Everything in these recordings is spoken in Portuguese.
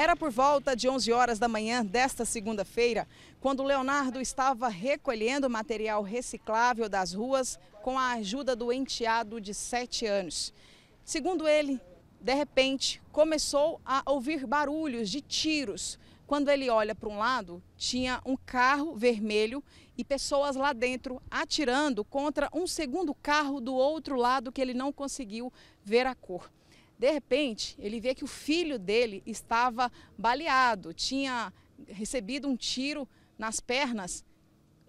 Era por volta de 11 horas da manhã desta segunda-feira, quando Leonardo estava recolhendo material reciclável das ruas com a ajuda do enteado de 7 anos. Segundo ele, de repente, começou a ouvir barulhos de tiros. Quando ele olha para um lado, tinha um carro vermelho e pessoas lá dentro atirando contra um segundo carro do outro lado que ele não conseguiu ver a cor. De repente, ele vê que o filho dele estava baleado, tinha recebido um tiro nas pernas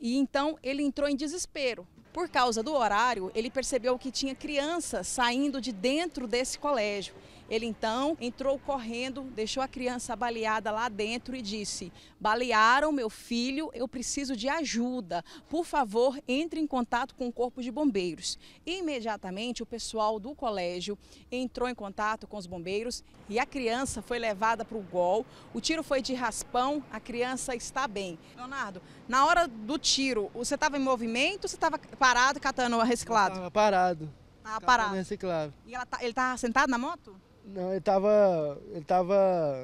e então ele entrou em desespero. Por causa do horário, ele percebeu que tinha crianças saindo de dentro desse colégio. Ele então entrou correndo, deixou a criança baleada lá dentro e disse: Balearam meu filho, eu preciso de ajuda. Por favor, entre em contato com o Corpo de Bombeiros. Imediatamente, o pessoal do colégio entrou em contato com os bombeiros e a criança foi levada para o gol. O tiro foi de raspão, a criança está bem. Leonardo, na hora do tiro, você estava em movimento ou você estava parado catando a reciclado? Estava parado. Estava parado. Catando reciclável. E tá, ele está sentado na moto? Não, ele tava, ele tava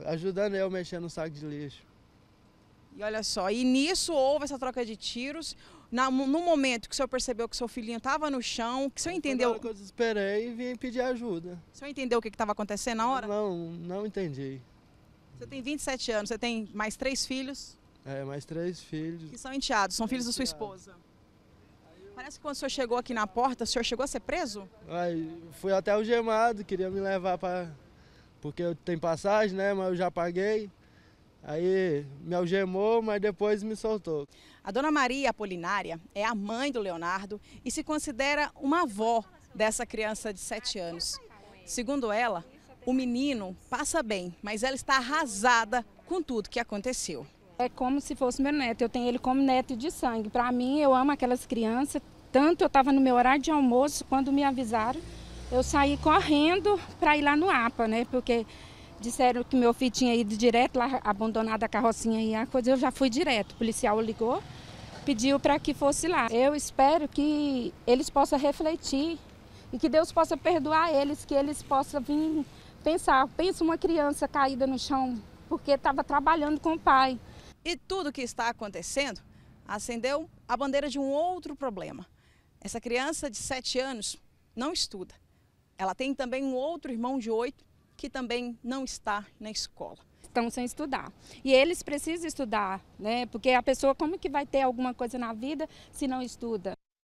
ajudando eu mexendo no saco de lixo. E olha só, e nisso houve essa troca de tiros. Na, no momento que o senhor percebeu que seu filhinho estava no chão, que o senhor entendeu. Foi na hora que eu desesperei e vim pedir ajuda. O senhor entendeu o que estava acontecendo na hora? Não, não entendi. Você tem 27 anos, você tem mais três filhos? É, mais três filhos. Que são enteados, são filhos da sua esposa. Parece que quando o senhor chegou aqui na porta, o senhor chegou a ser preso? Aí, fui até algemado, queria me levar para. Porque eu tenho passagem, né? Mas eu já paguei. Aí me algemou, mas depois me soltou. A dona Maria Apolinária é a mãe do Leonardo e se considera uma avó dessa criança de 7 anos. Segundo ela, o menino passa bem, mas ela está arrasada com tudo que aconteceu. É como se fosse meu neto, eu tenho ele como neto de sangue. Para mim, eu amo aquelas crianças, tanto eu estava no meu horário de almoço, quando me avisaram, eu saí correndo para ir lá no APA, né? Porque disseram que meu filho tinha ido direto lá, abandonado a carrocinha e a coisa, eu já fui direto. O policial ligou, pediu para que fosse lá. Eu espero que eles possam refletir e que Deus possa perdoar eles, que eles possam vir pensar. Pensa uma criança caída no chão porque estava trabalhando com o pai. E tudo o que está acontecendo acendeu a bandeira de um outro problema. Essa criança de 7 anos não estuda. Ela tem também um outro irmão de 8 que também não está na escola estão sem estudar. E eles precisam estudar, né? Porque a pessoa como que vai ter alguma coisa na vida se não estuda?